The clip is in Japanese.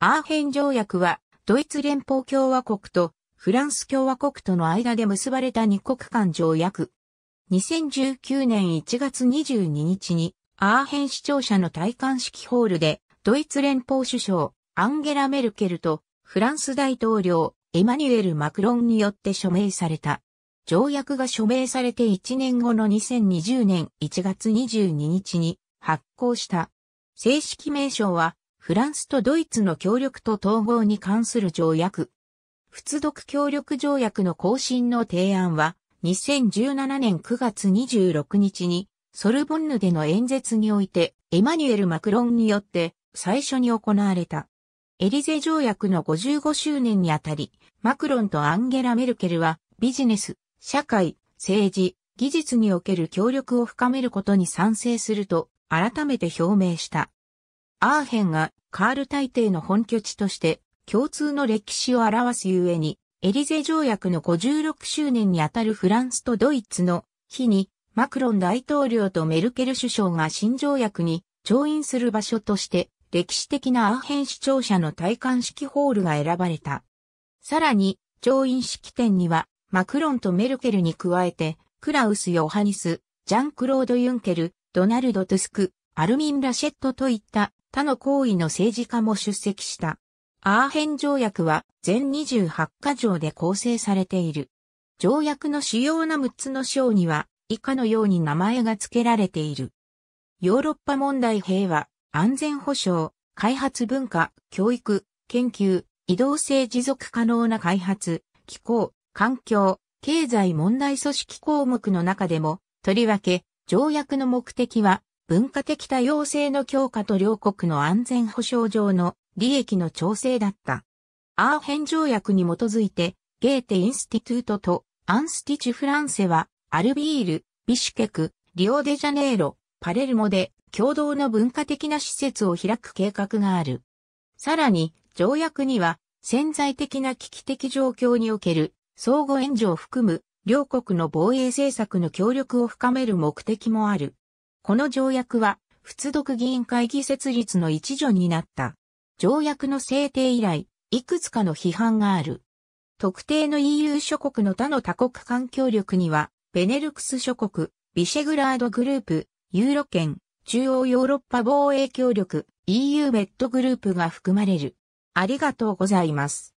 アーヘン条約は、ドイツ連邦共和国とフランス共和国との間で結ばれた二国間条約。2019年1月22日に、アーヘン市庁舎の戴冠式ホールで、ドイツ連邦首相、アンゲラ・メルケルと、フランス大統領、エマニュエル・マクロンによって署名された。条約が署名されて1年後の2020年1月22日に発行した。正式名称はフランスとドイツの協力と統合に関する条約。仏読協力条約の更新の提案は、2017年9月26日に、ソルボンヌでの演説において、エマニュエル・マクロンによって最初に行われた。エリゼ条約の55周年にあたり、マクロンとアンゲラ・メルケルは、ビジネス、社会、政治、技術における協力を深めることに賛成すると、改めて表明した。アーヘンがカール大帝の本拠地として共通の歴史を表すゆえに、エリゼ条約の56周年にあたるフランスとドイツの日に、マクロン大統領とメルケル首相が新条約に調印する場所として、歴史的なアーヘン市庁舎の戴冠式ホールが選ばれた。さらに、調印式典には、マクロンとメルケルに加えて、クラウス・ヨハニス、ジャン・クロード・ユンケル、ドナルド・トゥスク、アルミン・ラシェットといった他の行為の政治家も出席した。アーヘン条約は全28カ条で構成されている。条約の主要な6つの章には以下のように名前が付けられている。ヨーロッパ問題平和、安全保障、開発文化、教育、研究、移動性持続可能な開発、気候、環境、経済問題組織項目の中でも、とりわけ、条約の目的は、文化的多様性の強化と両国の安全保障上の利益の調整だった。アーヘン条約に基づいて、ゲーテ・インスティトゥートとアンスティチ・フランセは、アルビール、ビシュケク、リオデジャネイロ、パレルモで共同の文化的な施設を開く計画がある。さらに、条約には潜在的な危機的状況における相互援助を含む両国の防衛政策の協力を深める目的もある。この条約は、仏独議員会議設立の一助になった。条約の制定以来、いくつかの批判がある。特定の EU 諸国の他の多国間協力には、ベネルクス諸国、ビシェグラードグループ、ユーロ圏、中央ヨーロッパ防衛協力、EU ベッドグループが含まれる。ありがとうございます。